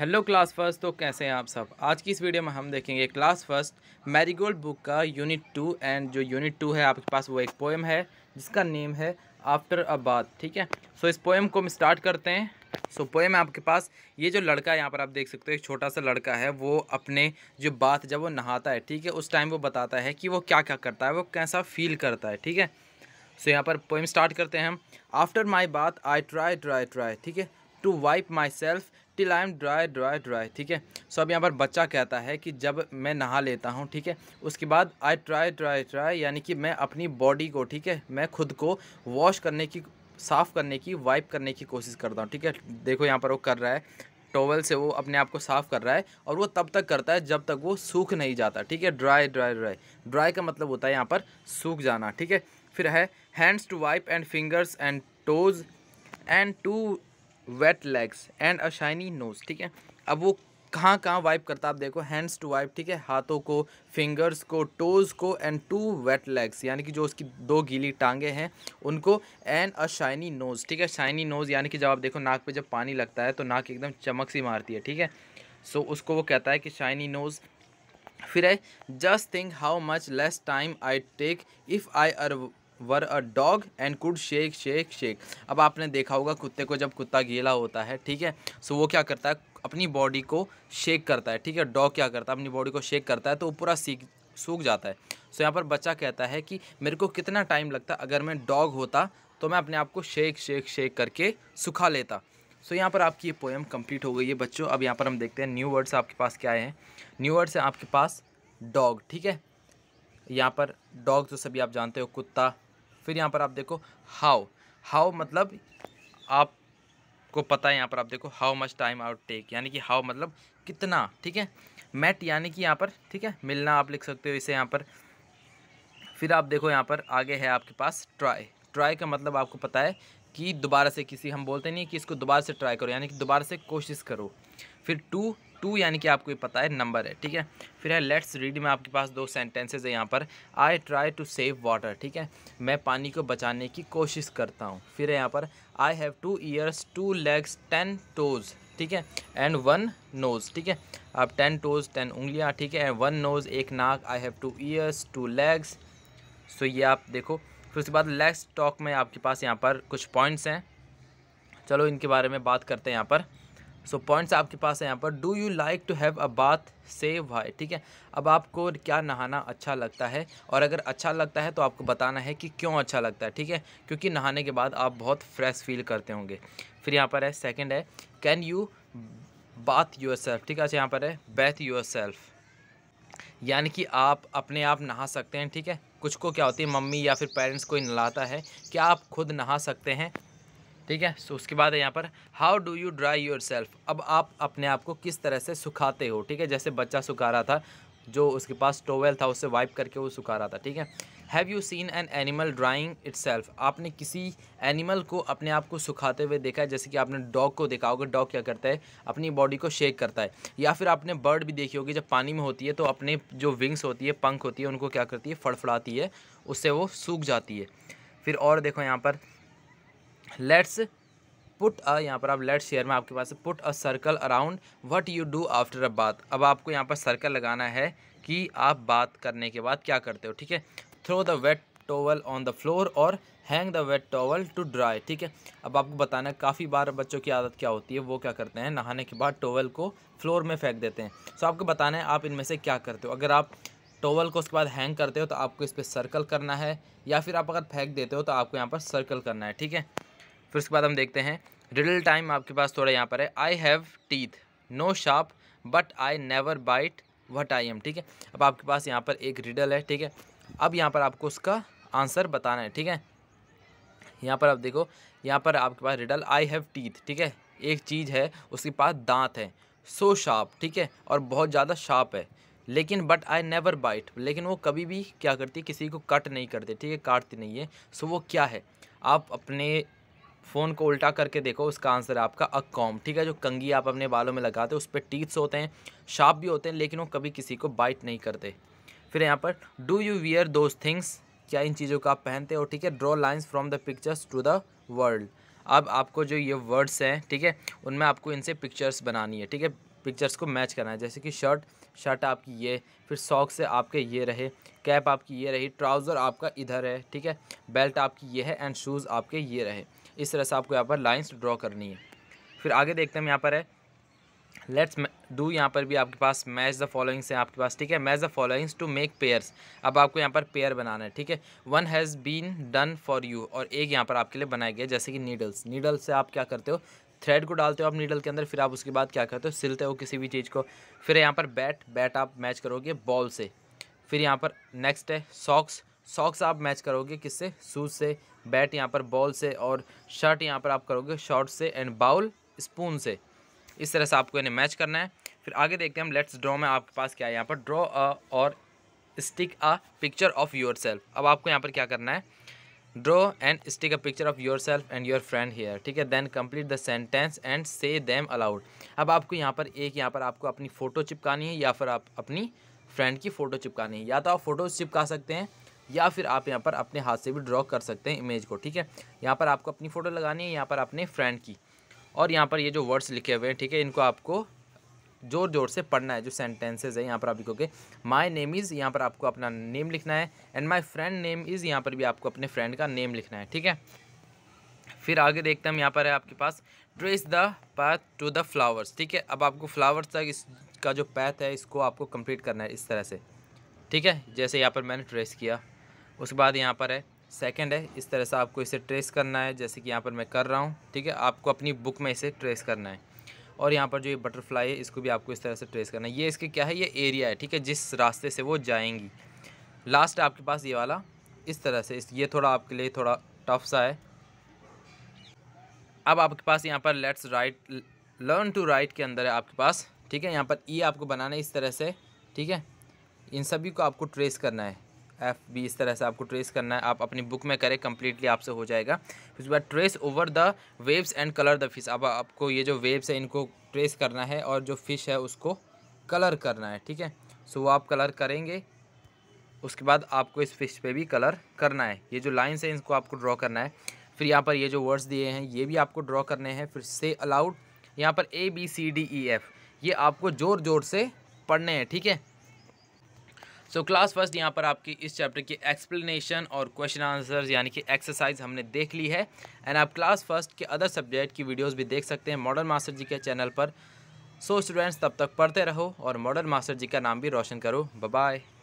hello class first तो कैसे हैं आप सब आज की इस वीडियो में हम देखेंगे क्लास फर्स्ट मैरीगोल्ड बुक का यूनिट टू एंड जो यूनिट टू है आपके पास वो एक पोएम है जिसका नेम है आफ्टर अ बात ठीक है सो so, इस पोएम को हम स्टार्ट करते हैं सो so, पोएम आपके पास ये जो लड़का है यहाँ पर आप देख सकते हो एक छोटा सा लड़का है वो अपने जो बात जब वो नहाता है ठीक है उस टाइम वो बताता है कि वो क्या क्या करता है वो कैसा फील करता है ठीक है सो so, यहाँ पर पोएम स्टार्ट करते हैं हम आफ्टर माई बात आई ट्राई ट्राई ट्राई ठीक है to wipe myself till I am dry dry dry ठीक है सो अब यहाँ पर बच्चा कहता है कि जब मैं नहा लेता हूँ ठीक है उसके बाद आई ट्राई ट्राई ट्राई यानी कि मैं अपनी बॉडी को ठीक है मैं खुद को वॉश करने की साफ़ करने की वाइप करने की कोशिश करता हूँ ठीक है देखो यहाँ पर वो कर रहा है टोवल से वो अपने आप को साफ़ कर रहा है और वो तब तक करता है जब तक वो सूख नहीं जाता ठीक है ड्राई ड्राई ड्राई ड्राई का मतलब होता है यहाँ पर सूख जाना ठीक है फिर है hands to wipe and fingers and toes and two wet legs and a shiny nose ठीक है अब वो कहाँ कहाँ वाइप करता है आप देखो हैंड्स टू वाइप ठीक है हाथों को फिंगर्स को टोज़ को एंड टू वेट लेग्स यानी कि जो उसकी दो गीली टांगे हैं उनको एंड अ शाइनी नोज़ ठीक है शाइनी नोज़ यानी कि जब आप देखो नाक पे जब पानी लगता है तो नाक एकदम चमक सी मारती है ठीक है सो so, उसको वो कहता है कि शाइनी नोज़ फिर है just think how much less time I take if I were a dog and could shake shake shake अब आपने देखा होगा कुत्ते को जब कुत्ता गीला होता है ठीक है सो वो क्या करता है अपनी बॉडी को शेक करता है ठीक है डॉग क्या करता है अपनी बॉडी को शेक करता है तो वो पूरा सीख सूख जाता है सो यहाँ पर बच्चा कहता है कि मेरे को कितना टाइम लगता अगर मैं डॉग होता तो मैं अपने आप को शेक शेक शेक करके सुखा लेता सो so, यहाँ पर आपकी ये पोएम कंप्लीट हो गई है बच्चों अब यहाँ पर हम देखते हैं न्यू वर्ड्स आपके पास क्या हैं न्यू वर्ड्स हैं आपके पास डॉग ठीक है यहाँ पर डॉग तो सभी आप जानते हो कुत्ता फिर यहाँ पर आप देखो हाउ हाउ मतलब आप को पता है यहाँ पर आप देखो how much time out take यानी कि हाउ मतलब कितना ठीक है मेट यानी कि यहाँ पर ठीक है मिलना आप लिख सकते हो इसे यहाँ पर फिर आप देखो यहाँ पर आगे है आपके पास ट्राई ट्राई का मतलब आपको पता है कि दोबारा से किसी हम बोलते नहीं कि इसको दोबारा से ट्राई करो यानी कि दोबारा से कोशिश करो फिर टू टू यानी कि आपको ये पता है नंबर है ठीक है फिर है लेट्स रीड में आपके पास दो सेंटेंसेज है यहाँ पर I try to save water ठीक है मैं पानी को बचाने की कोशिश करता हूँ फिर है यहाँ पर I have two ears two legs ten toes ठीक है एंड वन नोज़ ठीक है अब टेन टोज़ टेन उंगलियाँ ठीक है एंड वन नोज़ एक नाक I have two ears two legs so ये आप देखो फिर उसके बाद लेग्स टॉक में आपके पास यहाँ पर कुछ पॉइंट्स हैं चलो इनके बारे में बात करते हैं यहाँ पर सो so, पॉइंट्स आपके पास है यहाँ पर do you like to have a bath say why ठीक है अब आपको क्या नहाना अच्छा लगता है और अगर अच्छा लगता है तो आपको बताना है कि क्यों अच्छा लगता है ठीक है क्योंकि नहाने के बाद आप बहुत फ्रेश फील करते होंगे फिर यहाँ पर है सेकेंड है can you bath yourself ठीक है अच्छा यहाँ पर है बैथ योर सेल्फ यानी कि आप अपने आप नहा सकते हैं ठीक है कुछ को क्या होती है मम्मी या फिर पेरेंट्स कोई नहलाता है क्या आप खुद नहा सकते हैं ठीक है सो उसके बाद है यहाँ पर how do you dry yourself अब आप अपने आप को किस तरह से सुखाते हो ठीक है जैसे बच्चा सुखा रहा था जो उसके पास टोवेल था उससे वाइप करके वो सुखा रहा था ठीक है have you seen an animal drying self आपने किसी एनिमल को अपने आप को सुखाते हुए देखा है जैसे कि आपने डॉग को देखा होगा डॉग क्या करता है अपनी बॉडी को शेक करता है या फिर आपने बर्ड भी देखी होगी जब पानी में होती है तो अपने जो विंग्स होती है पंख होती है उनको क्या करती है फड़फड़ाती है उससे वो सूख जाती है फिर और देखो यहाँ पर लेट्स पुट अ यहाँ पर आप लेट शेयर में आपके पास put a circle around what you do after a bath अब आपको यहाँ पर सर्कल लगाना है कि आप बात करने के बाद क्या करते हो ठीक है throw the wet towel on the floor और hang the wet towel to dry ठीक है अब आपको बताना है काफ़ी बार बच्चों की आदत क्या होती है वो क्या करते हैं नहाने के बाद टोवल को फ्लोर में फेंक देते हैं सो आपको बताना है आप इनमें से क्या करते हो अगर आप टोवल को उसके बाद हैंग करते हो तो आपको इस पर सर्कल करना है या फिर आप अगर फेंक देते हो तो आपको यहाँ पर सर्कल करना है ठीक है फिर उसके बाद हम देखते हैं रिडल टाइम आपके पास थोड़ा यहाँ पर है I have teeth no sharp but I never bite what I am ठीक है अब आपके पास यहाँ पर एक रिडल है ठीक है अब यहाँ पर आपको उसका आंसर बताना है ठीक है यहाँ पर आप देखो यहाँ पर आपके पास रिडल आई हैव टीथ ठीक है एक चीज़ है उसके पास दांत है सो शार्प ठीक है और बहुत ज़्यादा शार्प है लेकिन बट आई नेवर बाइट लेकिन वो कभी भी क्या करती किसी को कट नहीं करते ठीक है काटती नहीं है सो वो क्या है आप अपने फ़ोन को उल्टा करके देखो उसका आंसर है आपका अकॉम ठीक है जो कंगी आप अपने बालों में लगाते हैं उस पर टीथ्स होते हैं शार्प भी होते हैं लेकिन वो कभी किसी को बाइट नहीं करते फिर यहाँ पर do you wear those things क्या इन चीज़ों को आप पहनते हो ठीक है draw lines from the pictures to the world अब आपको जो ये वर्ड्स हैं ठीक है उनमें आपको इनसे पिक्चर्स बनानी है ठीक है पिक्चर्स को मैच करना है जैसे कि शर्ट शर्ट आपकी ये फिर सॉक्स से आपके ये रहे कैप आपकी ये रही ट्राउज़र आपका इधर है ठीक है बेल्ट आपकी ये है एंड शूज़ आपके ये रहे इस तरह से आपको यहाँ पर लाइन्स ड्रॉ करनी है फिर आगे देखते हैं यहाँ पर है लेट्स डू यहाँ पर भी आपके पास मैच द फॉलोइंग्स हैं आपके पास ठीक है match the followings to make pairs अब आपको यहाँ पर पेयर बनाना है ठीक है one has been done for you और एक यहाँ पर आपके लिए बनाया गया जैसे कि नीडल्स नीडल्स से आप क्या करते हो थ्रेड को डालते हो आप नीडल के अंदर फिर आप उसके बाद क्या करते हो सिलते हो किसी भी चीज़ को फिर यहाँ पर बैट बैट आप मैच करोगे बॉल से फिर यहाँ पर नेक्स्ट है सॉक्स सॉक्स आप मैच करोगे किससे शूज़ से बैट यहाँ पर बॉल से और शर्ट यहाँ पर आप करोगे शॉर्ट से एंड बाउल स्पून से इस तरह से आपको इन्हें मैच करना है फिर आगे देखते हैं हम लेट्स ड्रॉ में आपके पास क्या है यहाँ पर ड्रॉ अ और stick a picture of yourself अब आपको यहाँ पर क्या करना है draw and stick a picture of yourself and your friend here ठीक है then complete the sentence and say them aloud अब आपको यहाँ पर एक यहाँ पर आपको अपनी फ़ोटो चिपकानी है या फिर आप अपनी फ्रेंड की फ़ोटो चिपकानी है या तो आप फ़ोटो चिपका सकते हैं या फिर आप यहाँ पर अपने हाथ से भी ड्रॉ कर सकते हैं इमेज को ठीक है यहाँ पर आपको अपनी फ़ोटो लगानी है यहाँ पर अपने फ्रेंड की और यहाँ पर ये जो वर्ड्स लिखे हुए हैं ठीक है इनको आपको ज़ोर ज़ोर से पढ़ना है जो सेंटेंसेज है यहाँ पर आप लिखोगे माई नेम इज़ यहाँ पर आपको अपना नेम लिखना है and my friend name is यहाँ पर भी आपको अपने फ्रेंड का नेम लिखना है ठीक है फिर आगे देखते हैं हम यहाँ पर है आपके पास trace the path to the flowers ठीक है अब आपको फ्लावर्स तक इसका जो पैथ है इसको आपको कम्प्लीट करना है इस तरह से ठीक है जैसे यहाँ पर मैंने ट्रेस किया उसके बाद यहाँ पर है सेकंड है इस तरह से आपको इसे ट्रेस करना है जैसे कि यहाँ पर मैं कर रहा हूँ ठीक है आपको अपनी बुक में इसे ट्रेस करना है और यहाँ पर जो ये बटरफ्लाई है इसको भी आपको इस तरह से ट्रेस करना है ये इसके क्या है ये एरिया है ठीक है जिस रास्ते से वो जाएंगी लास्ट आपके पास ये वाला इस तरह से ये थोड़ा आपके लिए थोड़ा टफ सा है अब आपके पास यहाँ पर let's write learn to write के अंदर है आपके पास ठीक है यहाँ पर ई e आपको बनाना है इस तरह से ठीक है इन सभी को आपको ट्रेस करना है एफ बी इस तरह से आपको ट्रेस करना है आप अपनी बुक में करें कम्प्लीटली आपसे हो जाएगा उसके बाद trace over the waves and colour the fish अब आपको ये जो वेव्स है इनको ट्रेस करना है और जो फिश है उसको कलर करना है ठीक है सो वो आप कलर करेंगे उसके बाद आपको इस फिश पे भी कलर करना है ये जो लाइन्स है इनको आपको ड्रॉ करना है फिर यहाँ पर ये जो वर्ड्स दिए हैं ये भी आपको ड्रॉ करने हैं फिर से अलाउड यहाँ पर A B C D E F ये आपको ज़ोर ज़ोर से पढ़ने हैं ठीक है सो क्लास फर्स्ट यहाँ पर आपकी इस चैप्टर की एक्सप्लेनेशन और क्वेश्चन आंसर यानी कि एक्सरसाइज हमने देख ली है एंड आप क्लास फर्स्ट के अदर सब्जेक्ट की वीडियोज़ भी देख सकते हैं मॉडर्न मास्टर जी के चैनल पर सो so, स्टूडेंट्स तब तक पढ़ते रहो और मॉडर्न मास्टर जी का नाम भी रोशन करो बाय